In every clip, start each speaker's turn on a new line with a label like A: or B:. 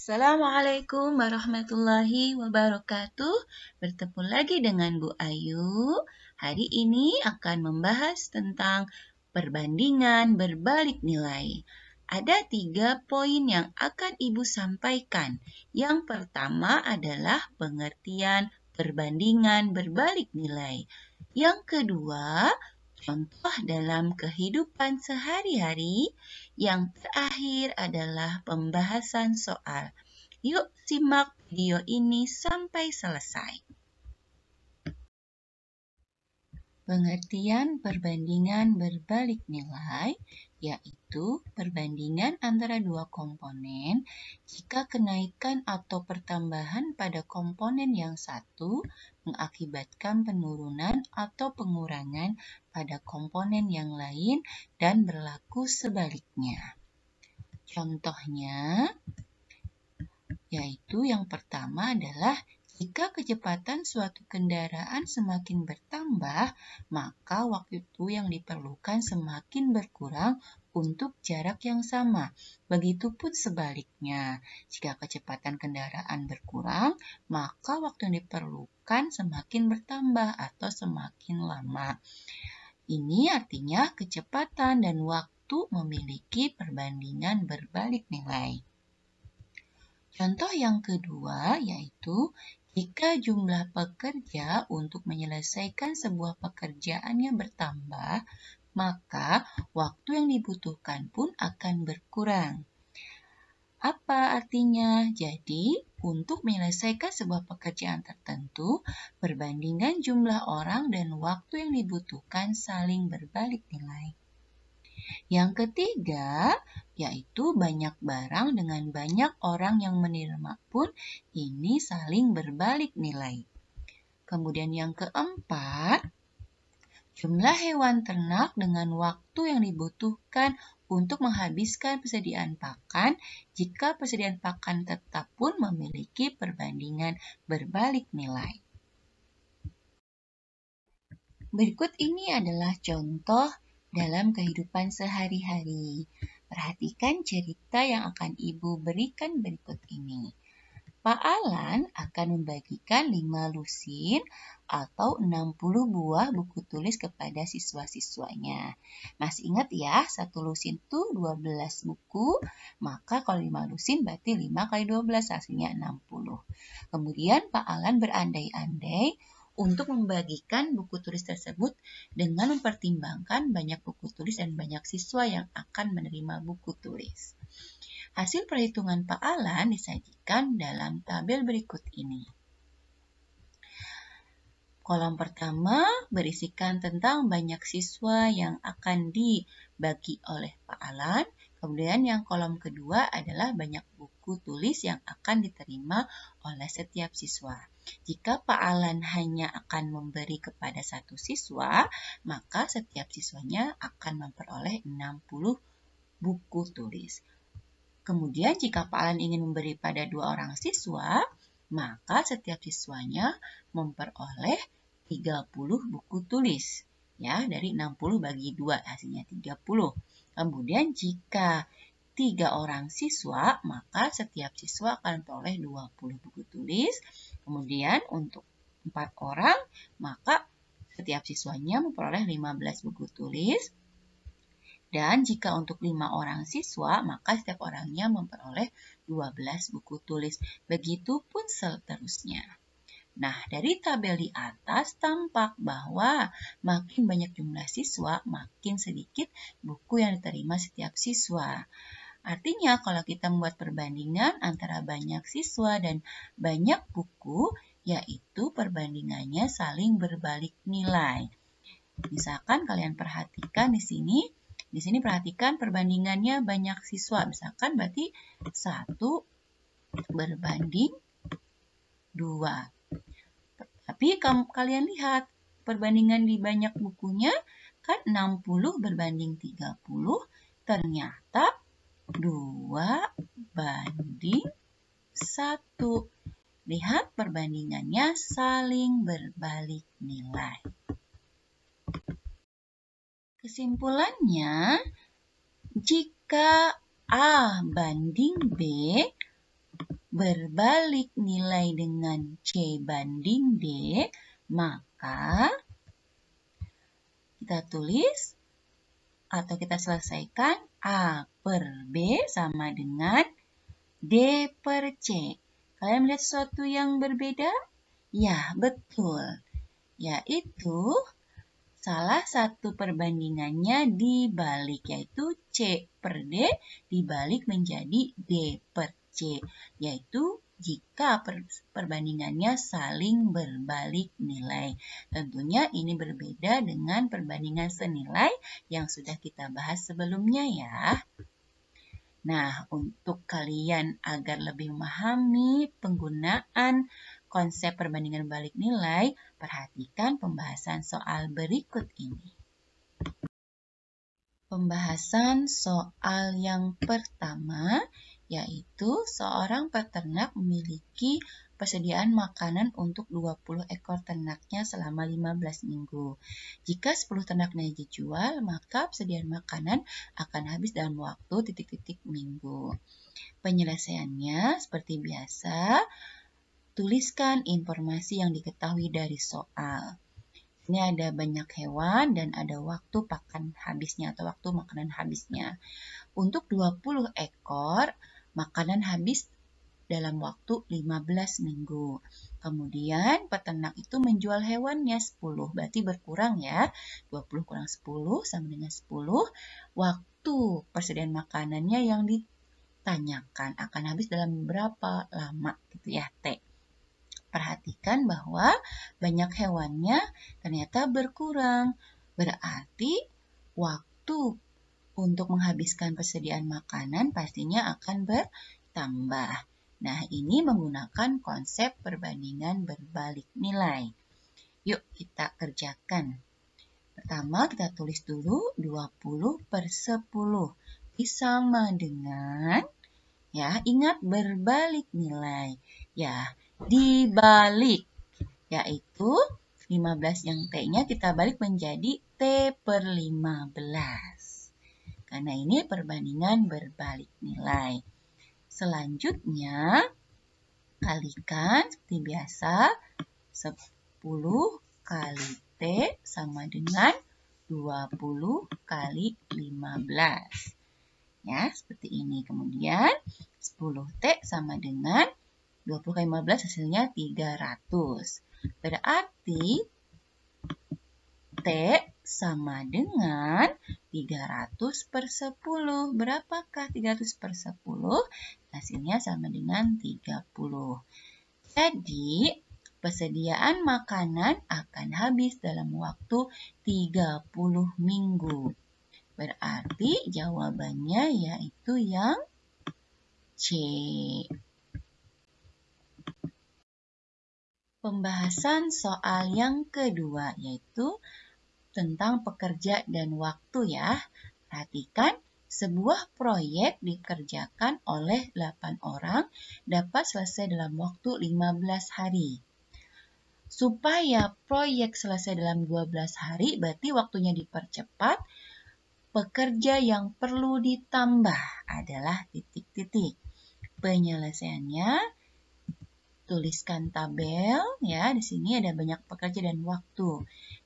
A: Assalamualaikum warahmatullahi wabarakatuh. Bertemu lagi dengan Bu Ayu. Hari ini akan membahas tentang perbandingan berbalik nilai. Ada tiga poin yang akan Ibu sampaikan. Yang pertama adalah pengertian perbandingan berbalik nilai. Yang kedua, Contoh dalam kehidupan sehari-hari yang terakhir adalah pembahasan soal. Yuk simak video ini sampai selesai. pengertian perbandingan berbalik nilai, yaitu perbandingan antara dua komponen jika kenaikan atau pertambahan pada komponen yang satu mengakibatkan penurunan atau pengurangan pada komponen yang lain dan berlaku sebaliknya. Contohnya, yaitu yang pertama adalah jika kecepatan suatu kendaraan semakin bertambah, maka waktu yang diperlukan semakin berkurang untuk jarak yang sama. Begitupun sebaliknya, jika kecepatan kendaraan berkurang, maka waktu yang diperlukan semakin bertambah atau semakin lama. Ini artinya kecepatan dan waktu memiliki perbandingan berbalik nilai. Contoh yang kedua yaitu Ketika jumlah pekerja untuk menyelesaikan sebuah pekerjaan yang bertambah, maka waktu yang dibutuhkan pun akan berkurang. Apa artinya? Jadi, untuk menyelesaikan sebuah pekerjaan tertentu, perbandingan jumlah orang dan waktu yang dibutuhkan saling berbalik nilai. Yang ketiga, yaitu banyak barang dengan banyak orang yang menerima pun ini saling berbalik nilai. Kemudian yang keempat, jumlah hewan ternak dengan waktu yang dibutuhkan untuk menghabiskan persediaan pakan jika persediaan pakan tetap pun memiliki perbandingan berbalik nilai. Berikut ini adalah contoh dalam kehidupan sehari-hari. Perhatikan cerita yang akan Ibu berikan berikut ini. Pak Alan akan membagikan 5 lusin atau 60 buah buku tulis kepada siswa-siswanya. Masih ingat ya, satu lusin itu 12 buku, maka kalau 5 lusin berarti 5 kali 12 hasilnya 60. Kemudian Pak Alan berandai-andai untuk membagikan buku tulis tersebut dengan mempertimbangkan banyak buku tulis dan banyak siswa yang akan menerima buku tulis. Hasil perhitungan Pak Alan disajikan dalam tabel berikut ini. Kolom pertama berisikan tentang banyak siswa yang akan dibagi oleh Pak Alan. Kemudian yang kolom kedua adalah banyak buku buku tulis yang akan diterima oleh setiap siswa. Jika Pak Alan hanya akan memberi kepada satu siswa, maka setiap siswanya akan memperoleh 60 buku tulis. Kemudian jika Pak Alan ingin memberi pada dua orang siswa, maka setiap siswanya memperoleh 30 buku tulis ya dari 60 bagi 2 hasilnya 30. Kemudian jika tiga orang siswa, maka setiap siswa akan peroleh 20 buku tulis. Kemudian untuk empat orang, maka setiap siswanya memperoleh 15 buku tulis. Dan jika untuk lima orang siswa, maka setiap orangnya memperoleh 12 buku tulis. Begitupun seterusnya. Nah, dari tabel di atas tampak bahwa makin banyak jumlah siswa, makin sedikit buku yang diterima setiap siswa. Artinya, kalau kita membuat perbandingan antara banyak siswa dan banyak buku, yaitu perbandingannya saling berbalik nilai. Misalkan kalian perhatikan di sini, di sini perhatikan perbandingannya banyak siswa. Misalkan berarti satu berbanding 2. Tapi kalian lihat perbandingan di banyak bukunya kan 60 berbanding 30 ternyata 2 banding 1. Lihat perbandingannya saling berbalik nilai. Kesimpulannya, jika A banding B berbalik nilai dengan C banding D, maka kita tulis atau kita selesaikan A per B sama dengan D per C. Kalian melihat sesuatu yang berbeda? Ya, betul. Yaitu salah satu perbandingannya dibalik, yaitu C per D dibalik menjadi D per C, yaitu jika perbandingannya saling berbalik nilai. Tentunya ini berbeda dengan perbandingan senilai yang sudah kita bahas sebelumnya ya. Nah, untuk kalian agar lebih memahami penggunaan konsep perbandingan balik nilai, perhatikan pembahasan soal berikut ini. Pembahasan soal yang pertama, yaitu seorang peternak memiliki persediaan makanan untuk 20 ekor ternaknya selama 15 minggu. Jika 10 ternaknya dijual, maka persediaan makanan akan habis dalam waktu titik-titik minggu. Penyelesaiannya seperti biasa, tuliskan informasi yang diketahui dari soal. Ini ada banyak hewan dan ada waktu pakan habisnya atau waktu makanan habisnya. Untuk 20 ekor, makanan habis dalam waktu 15 minggu. Kemudian peternak itu menjual hewannya 10, berarti berkurang ya. 20 kurang 10 sama dengan 10. Waktu persediaan makanannya yang ditanyakan akan habis dalam berapa lama gitu ya, T. Perhatikan bahwa banyak hewannya ternyata berkurang. Berarti waktu untuk menghabiskan persediaan makanan pastinya akan bertambah. Nah, ini menggunakan konsep perbandingan berbalik nilai. Yuk kita kerjakan. Pertama kita tulis dulu 20 per 10. Ini sama dengan, ya ingat berbalik nilai. Ya, dibalik. Yaitu 15 yang T-nya kita balik menjadi T per 15. Karena ini perbandingan berbalik nilai. Selanjutnya, kalikan seperti biasa 10 kali T sama dengan 20 kali 15. Ya, seperti ini. Kemudian 10T sama dengan 20 kali 15 hasilnya 300. Berarti T sama dengan 300 per 10. Berapakah 300 per 10? Hasilnya sama dengan 30. Jadi, persediaan makanan akan habis dalam waktu 30 minggu. Berarti jawabannya yaitu yang C. Pembahasan soal yang kedua yaitu tentang pekerja dan waktu ya. Perhatikan, sebuah proyek dikerjakan oleh 8 orang dapat selesai dalam waktu 15 hari. Supaya proyek selesai dalam 12 hari, berarti waktunya dipercepat, pekerja yang perlu ditambah adalah titik-titik. Penyelesaiannya, tuliskan tabel ya, di sini ada banyak pekerja dan waktu.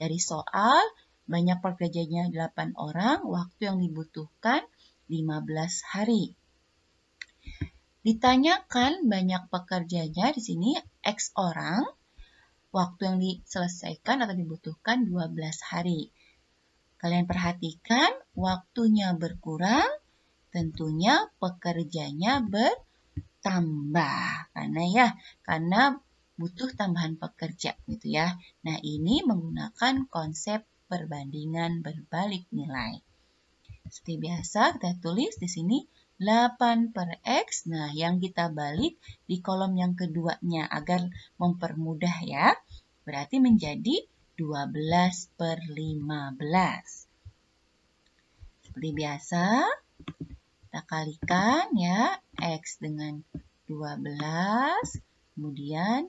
A: Dari soal, banyak pekerjanya 8 orang, waktu yang dibutuhkan 15 hari. Ditanyakan banyak pekerjanya di sini X orang, waktu yang diselesaikan atau dibutuhkan 12 hari. Kalian perhatikan, waktunya berkurang, tentunya pekerjanya bertambah. Karena ya, karena butuh tambahan pekerja gitu ya. Nah, ini menggunakan konsep perbandingan berbalik nilai. Seperti biasa kita tulis di sini 8 per X. Nah, yang kita balik di kolom yang keduanya agar mempermudah ya. Berarti menjadi 12 per 15. Seperti biasa, kita kalikan ya. X dengan 12, kemudian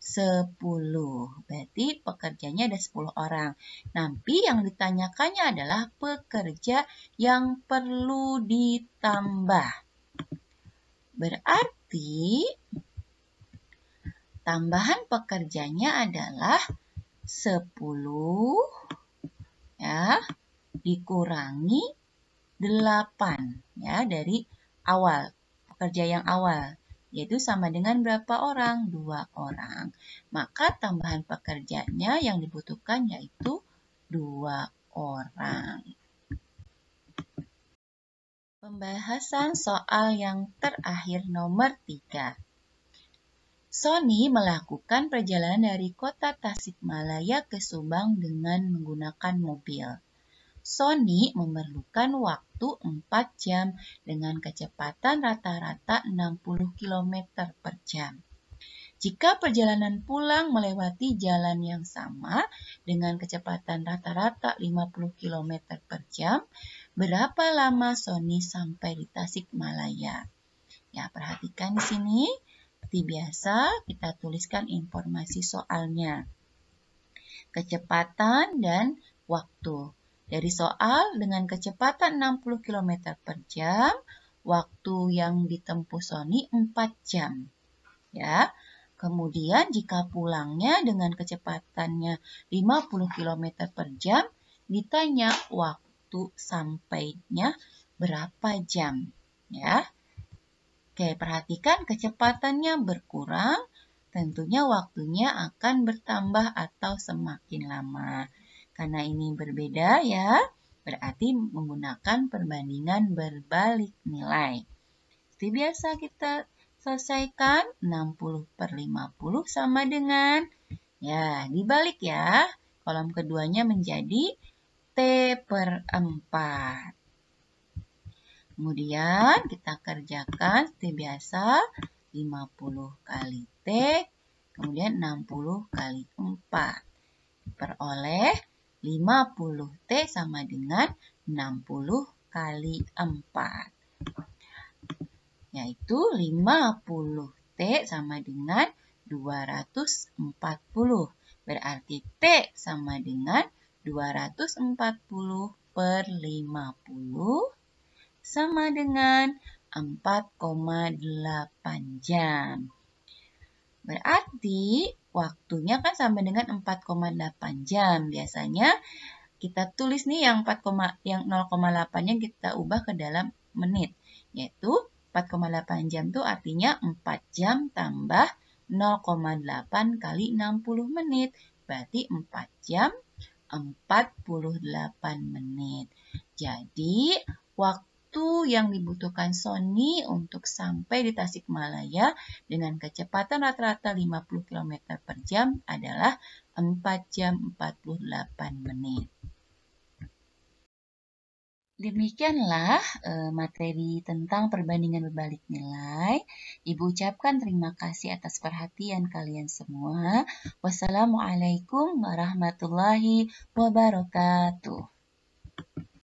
A: 10. Berarti pekerjanya ada 10 orang. Nanti yang ditanyakannya adalah pekerja yang perlu ditambah. Berarti tambahan pekerjanya adalah 10 ya dikurangi 8 ya dari awal pekerja yang awal yaitu sama dengan berapa orang? Dua orang. Maka tambahan pekerjanya yang dibutuhkan yaitu dua orang. Pembahasan soal yang terakhir nomor tiga Sony melakukan perjalanan dari kota Tasikmalaya ke Subang dengan menggunakan mobil. Sony memerlukan waktu 4 jam dengan kecepatan rata-rata 60 km per jam. Jika perjalanan pulang melewati jalan yang sama dengan kecepatan rata-rata 50 km per jam, berapa lama Sony sampai di Tasikmalaya? Ya, perhatikan di sini. Seperti biasa, kita tuliskan informasi soalnya. Kecepatan dan waktu. Dari soal dengan kecepatan 60 km per jam, waktu yang ditempuh Sony 4 jam. Ya, Kemudian jika pulangnya dengan kecepatannya 50 km per jam, ditanya waktu sampainya berapa jam. Ya. Oke, perhatikan kecepatannya berkurang, tentunya waktunya akan bertambah atau semakin lama. Karena ini berbeda ya, berarti menggunakan perbandingan berbalik nilai. Seperti biasa kita selesaikan 60 per 50 sama dengan ya dibalik ya kolom keduanya menjadi T per 4 kemudian kita kerjakan seperti biasa 50 kali T kemudian 60 kali 4 peroleh 50T sama dengan 60 kali 4. Yaitu 50T sama dengan 240. Berarti T sama dengan 240 per 50 sama dengan 4,8 jam. Berarti Waktunya kan sama dengan 4,8 jam. Biasanya kita tulis nih yang 4, yang 0,8-nya kita ubah ke dalam menit. Yaitu 4,8 jam itu artinya 4 jam tambah 0,8 kali 60 menit. Berarti 4 jam 48 menit. Jadi, waktu waktu yang dibutuhkan Sony untuk sampai di Tasikmalaya dengan kecepatan rata-rata 50 km per jam adalah 4 jam 48 menit. Demikianlah eh, materi tentang perbandingan berbalik nilai. Ibu ucapkan terima kasih atas perhatian kalian semua. Wassalamualaikum warahmatullahi wabarakatuh.